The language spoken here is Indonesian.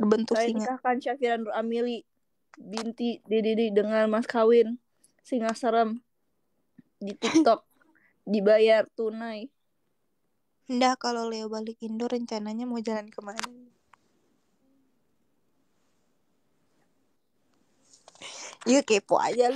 berbentuk Saya singa. nikahkan Syafira Nur Amili binti Didi dengan mas kawin singa serem di TikTok dibayar tunai. Ndah kalau Leo balik Indo rencananya mau jalan kemana? Yuk kepo aja